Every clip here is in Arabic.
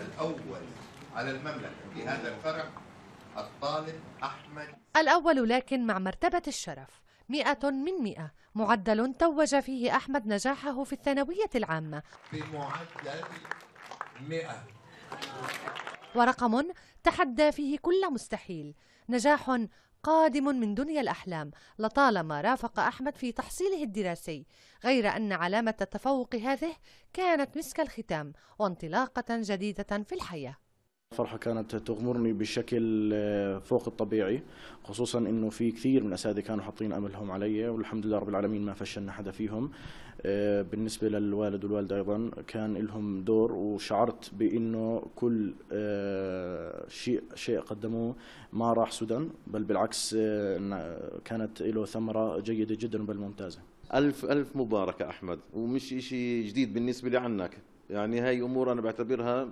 الأول على المملكة في هذا الفرع الطالب أحمد الأول لكن مع مرتبة الشرف مئة من مئة معدل توج فيه أحمد نجاحه في الثانوية العامة بمعدل مئة ورقم تحدى فيه كل مستحيل نجاح قادم من دنيا الأحلام لطالما رافق أحمد في تحصيله الدراسي غير أن علامة التفوق هذه كانت مسك الختام وانطلاقة جديدة في الحياة الفرحة كانت تغمرني بشكل آه، فوق الطبيعي خصوصا انه في كثير من الاساتذه كانوا حاطين املهم علي والحمد لله رب العالمين ما فشلنا حدا فيهم آه، بالنسبه للوالد والوالده ايضا كان لهم دور وشعرت بانه كل آه، شيء شيء قدموه ما راح سدى بل بالعكس كانت له ثمره جيده جدا بل ممتازه الف الف مباركه احمد ومش شيء جديد بالنسبه لي عنك يعني هاي امور انا بعتبرها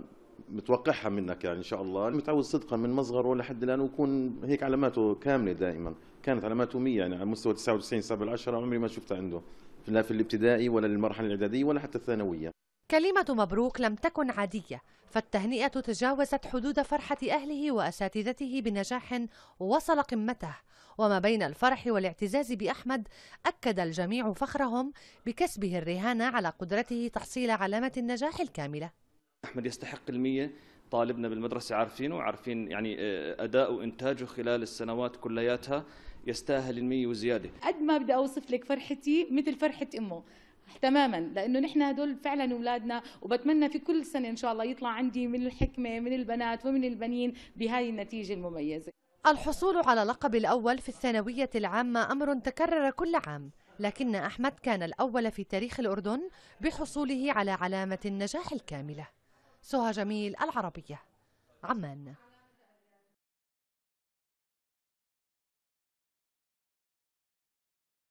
متوقعها منك يعني ان شاء الله المتعود صدقا من مصغره لحد الان ويكون هيك علاماته كامله دائما كانت علاماته 100 يعني على مستوى 99 7 10 عمري ما شفتها عنده لا في الابتدائي ولا المرحله الاعداديه ولا حتى الثانويه كلمة مبروك لم تكن عادية فالتهنئة تجاوزت حدود فرحة أهله وأساتذته بنجاح وصل قمته وما بين الفرح والاعتزاز بأحمد أكد الجميع فخرهم بكسبه الرهانة على قدرته تحصيل علامة النجاح الكاملة احمد يستحق المية طالبنا بالمدرسه عارفينه وعارفين يعني آه، اداؤه وانتاجه خلال السنوات كلياتها يستاهل المية وزياده قد ما بدي اوصف لك فرحتي مثل فرحه امه تماما لانه نحن هدول فعلا اولادنا وبتمنى في كل سنه ان شاء الله يطلع عندي من الحكمه من البنات ومن البنين بهاي النتيجه المميزه الحصول على لقب الاول في الثانويه العامه امر تكرر كل عام لكن احمد كان الاول في تاريخ الاردن بحصوله على علامه النجاح الكامله سهى جميل العربية عمان